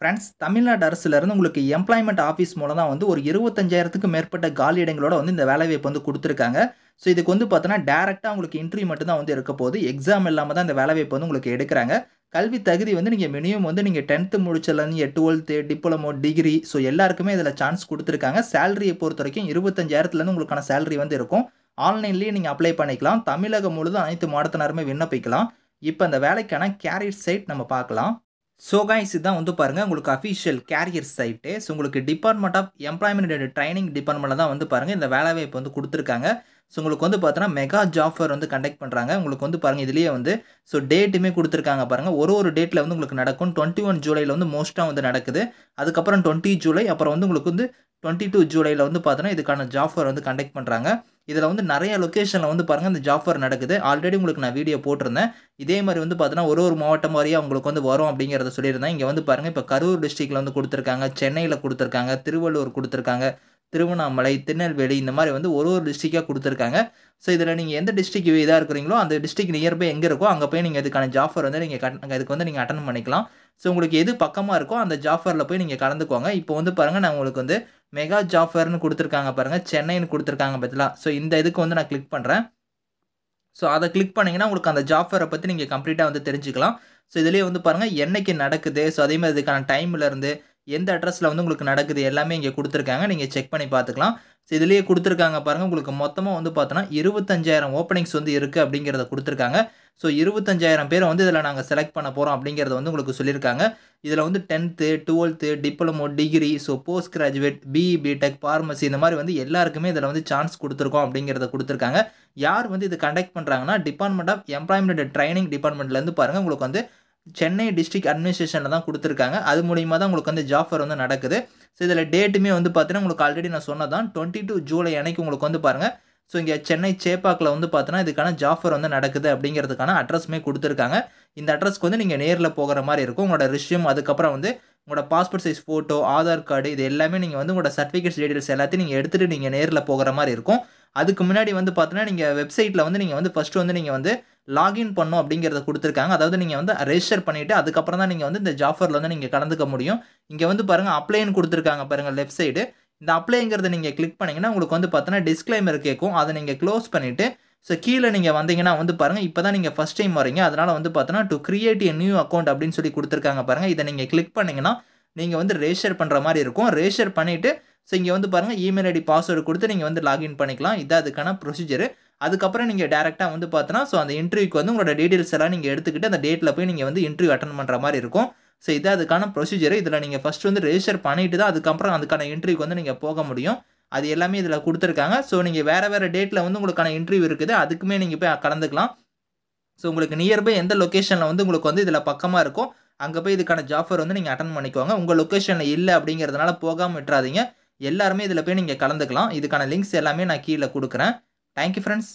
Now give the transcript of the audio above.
Friends Tamil Nadu அரசுலேருந்து உங்களுக்கு employment office மூலம் தான் வந்து ஒரு இருபத்தஞ்சாயிரத்துக்கு மேற்பட்ட காலி இடங்களோட வந்து இந்த வேலைவாய்ப்பு வந்து கொடுத்துருக்காங்க ஸோ இதுக்கு வந்து பார்த்தோன்னா டேரெக்டாக உங்களுக்கு இன்ட்ரி மட்டும் தான் வந்து இருக்க போது எக்ஸாம் இல்லாமல் தான் இந்த வேலைவாய்ப்பு வந்து உங்களுக்கு எடுக்கிறாங்க கல்வி தகுதி வந்து நீங்கள் மினிமம் வந்து நீங்கள் டென்த்து முடிச்சதுலேருந்து டுவெல்த்து டிப்ளமோ டிகிரி ஸோ எல்லாருக்குமே இதில் சான்ஸ் கொடுத்துருக்காங்க சேலரியை பொறுத்த வரைக்கும் இருபத்தஞ்சாயிரத்துலேருந்து உங்களுக்கான சேலரி வந்து இருக்கும் ஆன்லைன்லேயே நீங்கள் அப்ளை பண்ணிக்கலாம் தமிழகம் முழுதும் அனைத்து மாவட்டத்தினருமே விண்ணப்பிக்கலாம் இப்போ அந்த வேலைக்கான கேரியர் சைட் நம்ம பார்க்கலாம் ஸோ கைஸ் இதுதான் வந்து பாருங்கள் உங்களுக்கு அஃபிஷியல் கேரியர் சைட்டு ஸோ உங்களுக்கு டிபார்ட்மெண்ட் ஆஃப் எம்ப்ளாய்மெண்ட் ட்ரைனிங் டிபார்ட்மெண்ட்டில் தான் வந்து பாருங்கள் இந்த வேலைவாய்ப்பு வந்து கொடுத்துருக்காங்க ஸோ உங்களுக்கு வந்து பார்த்தோன்னா மெகா ஜாஃபர் வந்து கண்டக்ட் பண்ணுறாங்க உங்களுக்கு வந்து பாருங்கள் இதுலேயே வந்து ஸோ டேட்டுமே கொடுத்துருக்காங்க பாருங்கள் ஒரு ஒரு டேட்டில் வந்து உங்களுக்கு நடக்கும் டுவெண்ட்டி ஒன் ஜூலையில் வந்து மோஸ்ட்டாக வந்து நடக்குது அதுக்கப்புறம் டுவெண்ட்டி ஜூலை அப்புறம் வந்து உங்களுக்கு வந்து டுவெண்ட்டி டூ ஜூலையில் வந்து பார்த்தோன்னா இதுக்கான ஜாஃபர் வந்து கண்டக்ட் பண்ணுறாங்க இதில் வந்து நிறைய லொக்கேஷனில் வந்து பாருங்கள் இந்த ஜாஃபர் நடக்குது ஆல்ரெடி உங்களுக்கு நான் வீடியோ போட்டிருந்தேன் இதே மாதிரி வந்து பார்த்தீங்கன்னா ஒரு ஒரு மாவட்டம் மாதிரியே உங்களுக்கு வந்து வரும் அப்படிங்கிறத சொல்லியிருந்தேன் இங்கே வந்து பாருங்கள் இப்போ கரூர் டிஸ்ட்ரிக்டில் வந்து கொடுத்துருக்காங்க சென்னையில் கொடுத்துருக்காங்க திருவள்ளூர் கொடுத்துருக்காங்க திருவண்ணாமலை திருநெல்வேலி இந்த மாதிரி வந்து ஒரு ஒரு டிஸ்ட்ரிக்டாக கொடுத்துருக்காங்க ஸோ இதில் நீங்கள் எந்த டிஸ்ட்ரிக் இதாக இருக்கிறீங்களோ அந்த டிஸ்ட்ரிக் நியர்பை எங்கே இருக்கோ அங்கே போய் நீங்கள் இதுக்கான ஜாஃபர் வந்து நீங்கள் கட் இதுக்கு வந்து நீங்கள் அட்டன் பண்ணிக்கலாம் ஸோ உங்களுக்கு எது பக்கமாக இருக்கோ அந்த ஜாஃபரில் போய் நீங்கள் கலந்துக்கோங்க இப்போ வந்து பாருங்கள் நான் உங்களுக்கு வந்து மெகா ஜாஃபர்னு கொடுத்துருக்காங்க பாருங்கள் சென்னைன்னு கொடுத்துருக்காங்க பதிலாக ஸோ இந்த இதுக்கு வந்து நான் கிளிக் பண்ணுறேன் ஸோ அதை கிளிக் பண்ணிங்கன்னா உங்களுக்கு அந்த ஜாஃபரை பற்றி நீங்கள் கம்ப்ளீட்டாக வந்து தெரிஞ்சுக்கலாம் ஸோ இதுலேயே வந்து பாருங்கள் என்றைக்கு நடக்குது ஸோ அதேமாதிரி மாதிரி இதுக்கான டைம்லேருந்து எந்த அட்ரஸில் வந்து உங்களுக்கு நடக்குது எல்லாமே இங்கே கொடுத்துருக்காங்க நீங்கள் செக் பண்ணி பார்த்துக்கலாம் ஸோ இதுலேயே கொடுத்துருக்காங்க பாருங்கள் உங்களுக்கு மொத்தமாக வந்து பார்த்தோன்னா இருபத்தஞ்சாயிரம் ஓப்பனிங்ஸ் வந்து இருக்குது அப்படிங்கிறத கொடுத்துருக்காங்க ஸோ இருபத்தஞ்சாயிரம் பேரை வந்து இதில் நாங்கள் செலக்ட் பண்ண போகிறோம் அப்படிங்கிறத வந்து உங்களுக்கு சொல்லியிருக்காங்க இதில் வந்து tenth twelfth diploma degree so post graduate BE BTech pharmacy இந்த மாதிரி வந்து எல்லாருக்குமே இதில் வந்து சான்ஸ் கொடுத்துருக்கோம் அப்படிங்கிறத கொடுத்துருக்காங்க யார் வந்து இது கண்டக்ட் பண்ணுறாங்கன்னா டிபார்ட்மெண்ட் ஆஃப் எம்ப்ளாய்மெண்ட் ட்ரைனிங் டிபார்ட்மெண்ட்லேருந்து பாருங்கள் உங்களுக்கு வந்து சென்னை டிஸ்ட்ரிக் அட்மினிஸ்ட்ரேஷனில் தான் கொடுத்துருக்காங்க அது மூலியமாக தான் உங்களுக்கு வந்து ஜாஃபர் வந்து நடக்குது ஸோ இதில் டேட்டுமே வந்து பார்த்தீங்கன்னா உங்களுக்கு ஆல்ரெடி நான் சொன்னதான் டுவெண்ட்டி டூ ஜூலை அன்னைக்கு உங்களுக்கு வந்து பாருங்கள் ஸோ இங்கே சென்னை சேப்பாக்கில் வந்து பார்த்தோன்னா இதுக்கான ஜாஃபர் வந்து நடக்குது அப்படிங்கிறதுக்கான அட்ரஸ்மே கொடுத்துருக்காங்க இந்த அட்ரஸ்க்கு வந்து நீங்கள் நேரில் போகிற மாதிரி இருக்கும் உங்களோட ரிஷ்யூம் அதுக்கப்புறம் வந்து உங்களோட passport size photo Aadhaar card இது எல்லாமே நீங்கள் வந்து உங்களோட சர்டிஃபிகேட்ஸ் டீடைல்ஸ் எல்லாத்தையும் நீங்கள் எடுத்துகிட்டு நீங்கள் நேரில் போகிற மாதிரி இருக்கும் அதுக்கு முன்னாடி வந்து பார்த்தீங்கன்னா நீங்கள் வெப்சைட்டில் வந்து நீங்கள் வந்து ஃபஸ்ட்டு வந்து நீங்கள் வந்து லாகின் பண்ணும் அப்படிங்கிறத கொடுத்துருக்காங்க அதாவது நீங்கள் வந்து ரெஜிஸ்டர் பண்ணிவிட்டு அதுக்கப்புறம் தான் நீங்கள் வந்து இந்த ஜாஃபரில் வந்து நீங்கள் கலந்துக்க முடியும் இங்கே வந்து பாருங்கள் அப்ளைன்னு கொடுத்துருக்காங்க பாருங்கள் லெஃப்ட் சைடு இந்த அப்ளைங்கிறத நீங்கள் கிளிக் பண்ணிங்கன்னா உங்களுக்கு வந்து பார்த்தீங்கன்னா டிஸ்க்ளைமர் கேட்கும் அதை நீங்கள் க்ளோஸ் பண்ணிவிட்டு ஸோ கீழே நீங்கள் வந்தீங்கன்னா வந்து பாருங்கள் இப்போ தான் நீங்கள் ஃபஸ்ட் டைம் வரீங்க அதனால் வந்து பார்த்தீங்கன்னா to create a new account அப்படின்னு சொல்லி கொடுத்துருக்காங்க பாருங்கள் இதை நீங்கள் கிளிக் பண்ணிங்கன்னா நீங்கள் வந்து ரெஜிஸ்டர் பண்ணுற மாதிரி இருக்கும் ரெஜிஸ்டர் பண்ணிவிட்டு ஸோ இங்கே வந்து பாருங்கள் இமெயில் ஐடி பாஸ்வேர்டு கொடுத்து நீங்கள் வந்து லாகின் பண்ணிக்கலாம் இதான் அதுக்கான ப்ரொசீஜர் அதுக்கப்புறம் நீங்கள் டேரெக்டாக வந்து பார்த்தோன்னா ஸோ அந்த இன்டர்வியூக்கு வந்து உங்களோட டீட்டெயில்ஸ் எல்லாம் நீங்கள் எடுத்துக்கிட்டு அந்த டேட்டில் போய் நீங்கள் வந்து இன்டர்வியூ அட்டன் பண்ணுற மாதிரி இருக்கும் ஸோ இது அதுக்கான ப்ரொசீஜர் இதில் நீங்கள் ஃபஸ்ட் வந்து ரெஜிஸ்டர் பண்ணிட்டு தான் அதுக்கப்புறம் அதுக்கான இன்டர்வியூக்கு வந்து நீங்கள் போக முடியும் அது எல்லாமே இதில் கொடுத்துருக்காங்க ஸோ நீங்கள் வேறு வேறு டேட்டில் வந்து உங்களுக்கான இன்டர்வியூ இருக்குது அதுக்குமே நீங்கள் போய் கலந்துக்கலாம் ஸோ உங்களுக்கு நியர்பை எந்த லொக்கேஷனில் வந்து உங்களுக்கு வந்து இதில் பக்கமாக இருக்கும் அங்கே போய் இதுக்கான ஜாஃபர் வந்து நீங்கள் அட்டன் பண்ணிக்கோங்க உங்கள் லொக்கேஷனில் இல்லை அப்படிங்கிறதுனால போகாமல் விட்டுறாதீங்க எல்லாருமே இதில் போய் நீங்கள் கலந்துக்கலாம் இதுக்கான லிங்க்ஸ் எல்லாமே நான் கீழே கொடுக்குறேன் Thank you friends.